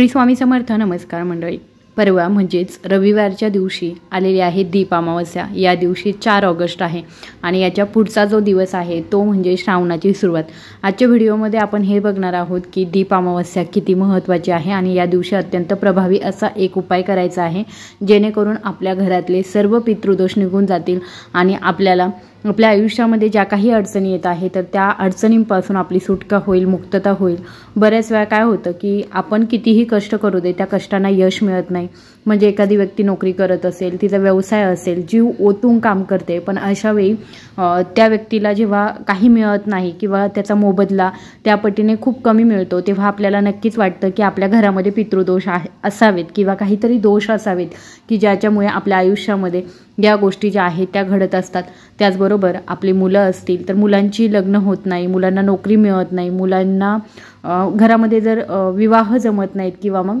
श्री स्वामी समर्थ नमस्कार मंडळी परवा म्हणजेच रविवारच्या दिवशी आलेली आहे दीप अमावस्या या दिवशी चार ऑगस्ट आहे आणि याच्या पुढचा जो दिवस आहे तो म्हणजे श्रावणाची सुरुवात आजच्या व्हिडिओमध्ये आपण हे बघणार आहोत की दीप अमावस्या किती महत्त्वाची आहे आणि या दिवशी अत्यंत प्रभावी असा एक उपाय करायचा आहे जेणेकरून आपल्या घरातले सर्व पितृदोष निघून जातील आणि आपल्याला आपल्या आयुष्यामध्ये ज्या काही अडचणी येत आहे तर त्या अडचणींपासून आपली सुटका होईल मुक्तता होईल बऱ्याच वेळा काय होतं की आपण कितीही कष्ट करू दे त्या कष्टांना यश मिळत नाही म्हणजे एखादी व्यक्ती नोकरी करत असेल तिचा व्यवसाय असेल जीव ओतून काम करते पण अशावेळी त्या व्यक्तीला जेव्हा काही मिळत नाही किंवा त्याचा मोबदला त्या पटीने खूप कमी मिळतो तेव्हा आपल्याला नक्कीच वाटतं की आपल्या घरामध्ये पितृदोष आहे असावेत किंवा काहीतरी दोष असावेत की ज्याच्यामुळे आपल्या आयुष्यामध्ये या गोष्टी ज्या आहेत त्या घडत असतात त्याचबरोबर आपली मुलं असतील तर मुलांची लग्न होत नाही मुलांना नोकरी मिळत नाही मुलांना घरामध्ये जर विवाह जमत नाहीत किंवा मग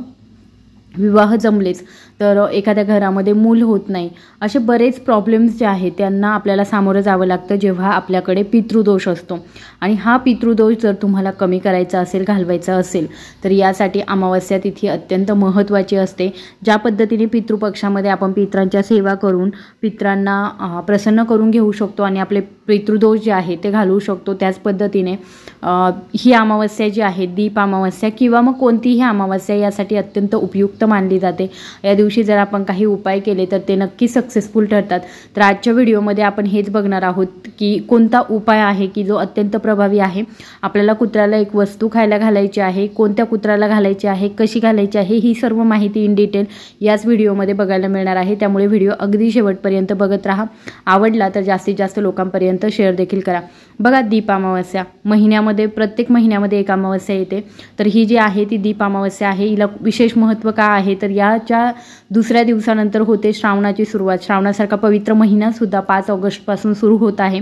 विवाह जमलेच तर एखाद्या घरामध्ये मूल होत नाही असे बरेच प्रॉब्लेम्स जे आहेत त्यांना आपल्याला सामोरं जावं लागतं जेव्हा आपल्याकडे पितृदोष असतो आणि हा पितृदोष जर तुम्हाला कमी करायचा असेल घालवायचा असेल तर यासाठी अमावस्या तिथे अत्यंत महत्त्वाची असते ज्या पद्धतीने पितृपक्षामध्ये आपण पित्रांच्या सेवा करून पित्रांना प्रसन्न करून घेऊ शकतो आणि आपले पितृदोष जे आहे ते घालवू शकतो त्याच पद्धतीने ही अमावस्या जी आहे दीप अमावस्या किंवा मग कोणतीही अमावस्या यासाठी अत्यंत उपयुक्त मानली जाते या दिवशी दिवशी जर आपण काही उपाय केले तर ते नक्की सक्सेसफुल ठरतात तर आजच्या व्हिडिओमध्ये आपण हेच बघणार आहोत की कोणता उपाय आहे की जो अत्यंत प्रभावी आहे आपल्याला कुत्र्याला एक वस्तू खायला घालायची आहे कोणत्या कुत्र्याला घालायची आहे कशी घालायची आहे ही सर्व माहिती इन डिटेल याच व्हिडिओमध्ये बघायला मिळणार आहे त्यामुळे व्हिडिओ अगदी शेवटपर्यंत बघत राहा आवडला तर जास्तीत जास्त लोकांपर्यंत शेअर देखील करा बघा दीप अमावस्या महिन्यामध्ये प्रत्येक महिन्यामध्ये एक अमावस्या येते तर ही जी आहे ती दीप अमावस्या आहे हिला विशेष महत्त्व का आहे तर याच्या दुसऱ्या दिवसानंतर होते श्रावणाची सुरुवात श्रावणासारखा पवित्र महिनासुद्धा पाच ऑगस्टपासून सुरू होत आहे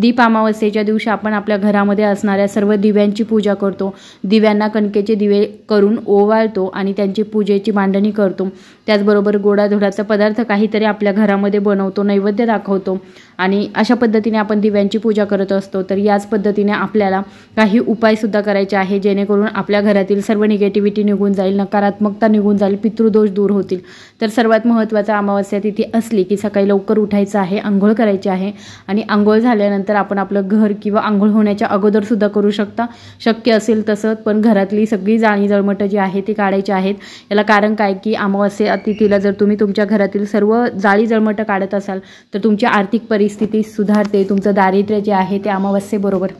दीप अमावस्येच्या दिवशी आपण आपल्या घरामध्ये असणाऱ्या सर्व दिव्यांची पूजा करतो दिव्यांना कणकेचे दिवे करून ओवाळतो आणि त्यांची पूजेची मांडणी करतो त्याचबरोबर गोडाधोडाचा पदार्थ काहीतरी आपल्या घरामध्ये बनवतो नैवेद्य दाखवतो आणि अशा पद्धतीने आपण दिव्यांची पूजा करत असतो तर याच पद्धतीने आपल्याला काही उपायसुद्धा करायचे आहे जेणेकरून आपल्या घरातील सर्व निगेटिव्हिटी निघून जाईल नकारात्मकता निघून जाईल पितृदोष दूर होतील तर सर्वात महत्त्वाचा अमावस्या तिथी असली की सकाळी लवकर उठायचं आहे आंघोळ करायची आहे आणि आंघोळ झाल्यानंतर आपण आपलं घर किंवा आंघोळ होण्याच्या अगोदरसुद्धा करू शकता शक्य असेल तसं पण घरातली सगळी जाणी जळमटं जी आहे ती काढायची आहेत याला कारण काय की अमावस्या तिथीला जर तुम्ही तुमच्या घरातील सर्व जाळी जळमटं काढत असाल तर तुमची आर्थिक परिस्थिती परिस्थिती सुधारते तुमचं दारिद्र्य जे आहे ते अमावस्येबरोबर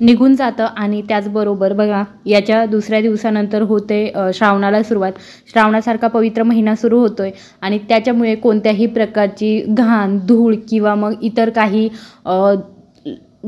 निघून जातं आणि त्याचबरोबर बघा याच्या दुसऱ्या दिवसानंतर होते श्रावणाला सुरुवात श्रावणासारखा पवित्र महिना सुरू होतोय आणि त्याच्यामुळे कोणत्याही प्रकारची घाण धूळ किंवा मग इतर काही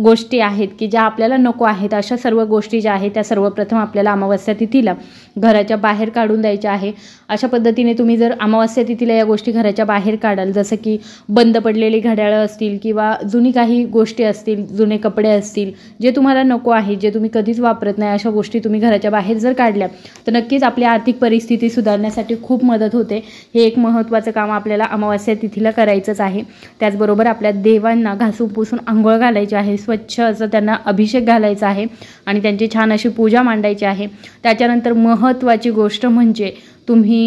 गोष्टी आहेत की ज्या आपल्याला नको आहेत अशा सर्व गोष्टी ज्या आहेत त्या सर्वप्रथम आपल्याला अमावस्या तिथीला घराच्या बाहेर काढून द्यायच्या आहे अशा पद्धतीने तुम्ही जर अमावस्या तिथीला या गोष्टी घराच्या बाहेर काढाल जसं की बंद पडलेली घड्याळं असतील किंवा जुनी काही गोष्टी असतील जुने कपडे असतील जे तुम्हाला नको आहेत जे तुम्ही कधीच वापरत नाही अशा गोष्टी तुम्ही घराच्या बाहेर जर काढल्या तर नक्कीच आपली आर्थिक परिस्थिती सुधारण्यासाठी खूप मदत होते हे एक महत्त्वाचं काम आपल्याला अमावस्या तिथीला करायचंच आहे त्याचबरोबर आपल्या देवांना घासून पुसून आंघोळ घालायची आहे स्वच्छ असं त्यांना अभिषेक घालायचा आहे आणि त्यांची छान अशी पूजा मांडायची आहे त्याच्यानंतर महत्त्वाची गोष्ट म्हणजे तुम्ही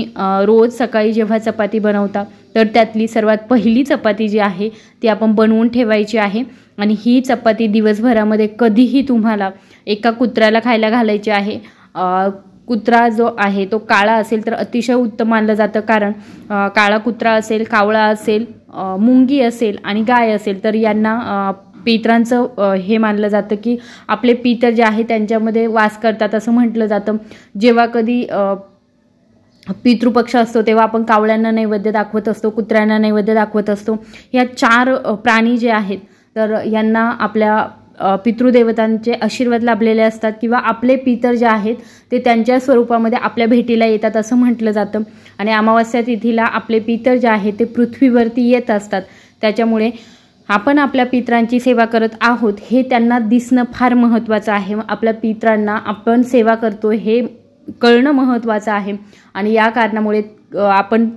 रोज सकाळी जेव्हा चपाती बनवता तर त्यातली सर्वात पहिली चपाती जी आहे ती आपण बनवून ठेवायची आहे आणि ही चपाती दिवसभरामध्ये कधीही तुम्हाला एका कुत्र्याला खायला घालायची आहे कुत्रा जो आहे तो काळा असेल तर अतिशय उत्तम मानलं जातं कारण काळा कुत्रा असेल कावळा असेल मुंगी असेल आणि गाय असेल तर यांना पितरांचं हे मानलं जातं की आपले पितर जे आहे त्यांच्यामध्ये वास करतात असं म्हटलं जातं जेव्हा कधी पितृपक्ष असतो तेव्हा आपण कावळ्यांना नैवेद्य दाखवत असतो कुत्र्यांना नैवेद्य दाखवत असतो या चार प्राणी जे आहेत तर यांना आपल्या पितृदेवतांचे आशीर्वाद लाभलेले असतात किंवा आपले पितर जे आहेत ते त्यांच्या स्वरूपामध्ये आपल्या भेटीला येतात असं म्हटलं जातं आणि अमावस्या तिथीला आपले पितर जे आहेत ते पृथ्वीवरती येत असतात त्याच्यामुळे आपण आपल्या पित्रांची सेवा करत आहोत हे त्यांना दिसणं फार महत्त्वाचं आहे आपल्या पित्रांना आपण सेवा करतो हे कळणं महत्त्वाचं आहे आणि या कारणामुळे आपण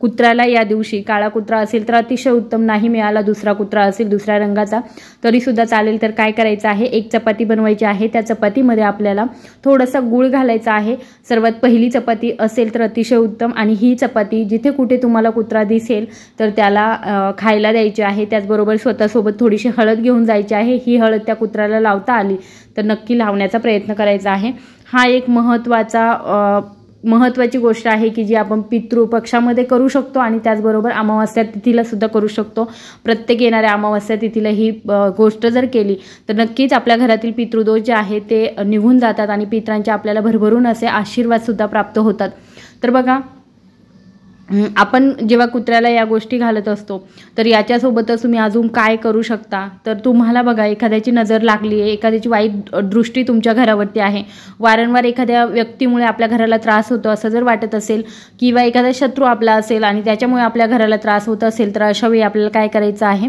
कुत्र्याला या दिवशी काळा कुत्रा असेल तर अतिशय उत्तम नाही मिळाला दुसरा कुत्रा असेल दुसऱ्या रंगाचा तरीसुद्धा चालेल तर काय करायचं आहे एक चपाती बनवायची आहे त्या चपातीमध्ये आपल्याला थोडासा गूळ घालायचा आहे सर्वात पहिली चपाती असेल तर अतिशय उत्तम आणि ही चपाती जिथे कुठे तुम्हाला कुत्रा दिसेल तर त्याला खायला द्यायची आहे त्याचबरोबर स्वतःसोबत थोडीशी हळद घेऊन जायची आहे ही हळद त्या कुत्र्याला लावता आली तर नक्की लावण्याचा प्रयत्न करायचा आहे हा एक महत्त्वाचा महत्त्वाची गोष्ट आहे की जी आपण पितृपक्षामध्ये करू शकतो आणि त्याचबरोबर अमावस्या तिथीला सुद्धा करू शकतो प्रत्येक येणाऱ्या अमावस्या तिथीला ही गोष्ट जर केली तर नक्कीच आपल्या घरातील पितृदोष जे आहे ते निघून जातात आणि पित्रांचे आपल्याला भरभरून असे आशीर्वादसुद्धा प्राप्त होतात तर बघा आपण जेव्हा कुत्र्याला या गोष्टी घालत असतो तर याच्यासोबतच तुम्ही अजून काय करू शकता तर तुम्हाला बघा एखाद्याची नजर लागली आहे एखाद्याची वाईट दृष्टी तुमच्या घरावरती आहे वारंवार एखाद्या व्यक्तीमुळे आपल्या घराला त्रास होतो असं जर वाटत असेल किंवा एखादा शत्रू आपला असेल आणि त्याच्यामुळे आपल्या घराला त्रास होत असेल तर अशा वेळी आपल्याला काय करायचं आहे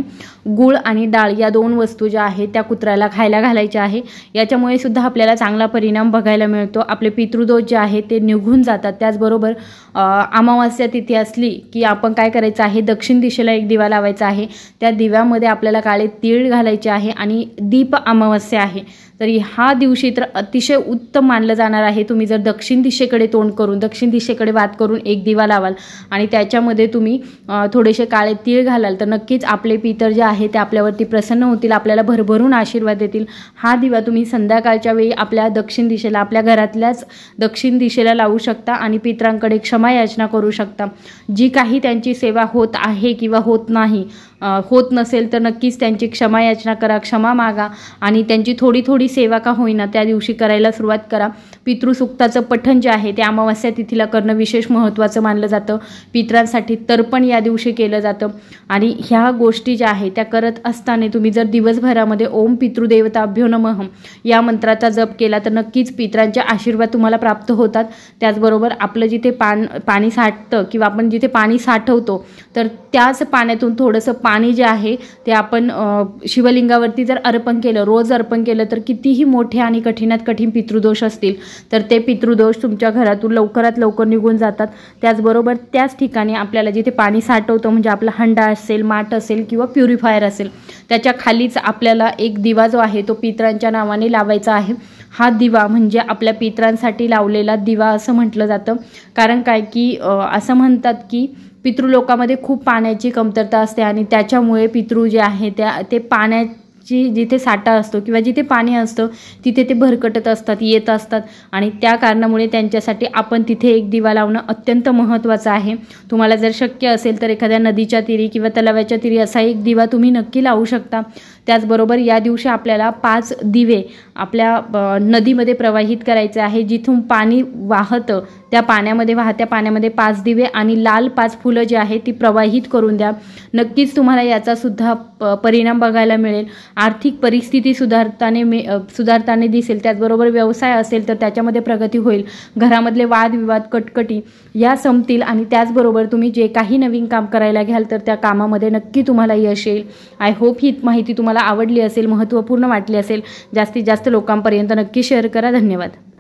गूळ आणि डाळ या दोन वस्तू ज्या आहेत त्या कुत्र्याला खायला घालायच्या आहे याच्यामुळे सुद्धा आपल्याला चांगला परिणाम बघायला मिळतो आपले पितृदोष जे आहे ते निघून जातात त्याचबरोबर अमावास्या तिथी असली की आपण काय करायचं आहे दक्षिण दिशेला एक दिवा लावायचा आहे त्या दिव्यामध्ये आपल्याला काळे तीळ घालायचे आहे आणि दीप अमावस्या आहे तरी हा दिवशी तर अतिशय उत्तम मानलं जाणार आहे तुम्ही जर दक्षिण दिशेकडे तोंड करून दक्षिण दिशेकडे वाद करून एक दिवा लावाल आणि त्याच्यामध्ये तुम्ही थोडेसे काळे तीळ घालाल तर नक्कीच आपले पितर जे आहे ते आपल्यावरती प्रसन्न होतील आपल्याला भरभरून आशीर्वाद देतील हा दिवा तुम्ही संध्याकाळच्या वेळी आपल्या दक्षिण दिशेला आपल्या घरातल्याच दक्षिण दिशेला लावू शकता आणि पितरांकडे क्षमा याचना करू शकता जी काही त्यांची सेवा होत आहे किंवा होत नाही होत नसेल तर नक्कीच त्यांची क्षमा याचना करा क्षमा मागा आणि त्यांची थोडी थोडी सेवा का होईना त्या दिवशी करायला सुरुवात करा पितृसुक्ताचं पठण जे आहे ते अमावस्या तिथीला करणं विशेष महत्त्वाचं मानलं जातं पित्रांसाठी तर्पण या दिवशी केलं जातं आणि ह्या गोष्टी ज्या आहे त्या करत असताना तुम्ही जर दिवसभरामध्ये ओम अभ्यो नमः या मंत्राचा जप केला तर नक्कीच पित्रांचे आशीर्वाद तुम्हाला प्राप्त होतात त्याचबरोबर आपलं जिथे पान पाणी साठतं किंवा आपण जिथे पाणी साठवतो तर त्याच पाण्यातून थोडंसं पाणी जे आहे ते आपण शिवलिंगावरती जर अर्पण केलं रोज अर्पण केलं तर कितीही मोठे आणि कठीणात कठीण पितृदोष असतील तर ते पितृदोष तुमच्या घरातून लवकरात लवकर निघून जातात त्याचबरोबर त्याच ठिकाणी आपल्याला जिथे पाणी साठवतं म्हणजे आपला हंडा असेल माठ असेल किंवा प्युरिफायर असेल त्याच्या खालीच आपल्याला एक दिवा जो आहे तो पित्रांच्या नावाने लावायचा आहे हा दिवा म्हणजे आपल्या पित्रांसाठी लावलेला दिवा असं म्हटलं जातं कारण काय की असं म्हणतात की पितृलोकामध्ये खूप पाण्याची कमतरता असते आणि त्याच्यामुळे पितृ जे आहे त्या ते पाण्या जी जिथे साठा असतो किंवा जिथे पाणी असतं तिथे ते भरकटत असतात येत असतात आणि त्या कारणामुळे त्यांच्यासाठी आपण तिथे एक दिवा लावणं अत्यंत महत्त्वाचं आहे तुम्हाला जर शक्य असेल तर एखाद्या नदीच्या तिरी किंवा तलावाच्या तिरी असा एक दिवा तुम्ही नक्की लावू शकता त्याचबरोबर या दिवशी आपल्याला पाच दिवे आपल्या नदीमध्ये प्रवाहित करायचे आहे जिथून पाणी वाहतं त्या पाण्यामध्ये वाहत्या पाण्यामध्ये पाच दिवे आणि लाल पाच फुलं जी आहे ती प्रवाहित करून द्या नक्कीच तुम्हाला याचासुद्धा प परिणाम बघायला मिळेल आर्थिक परिस्थिती सुधारताने मे सुधारताने दिसेल त्याचबरोबर व्यवसाय असेल तर त्याच्यामध्ये प्रगती होईल घरामधले वादविवाद कटकटी या संपतील आणि त्याचबरोबर तुम्ही जे काही नवीन काम करायला घ्याल तर त्या कामामध्ये नक्की तुम्हाला यश येईल आय होप ही माहिती तुम्हाला आवडली असेल महत्त्वपूर्ण वाटली असेल जास्तीत जास्त लोकांपर्यंत नक्की शेअर करा धन्यवाद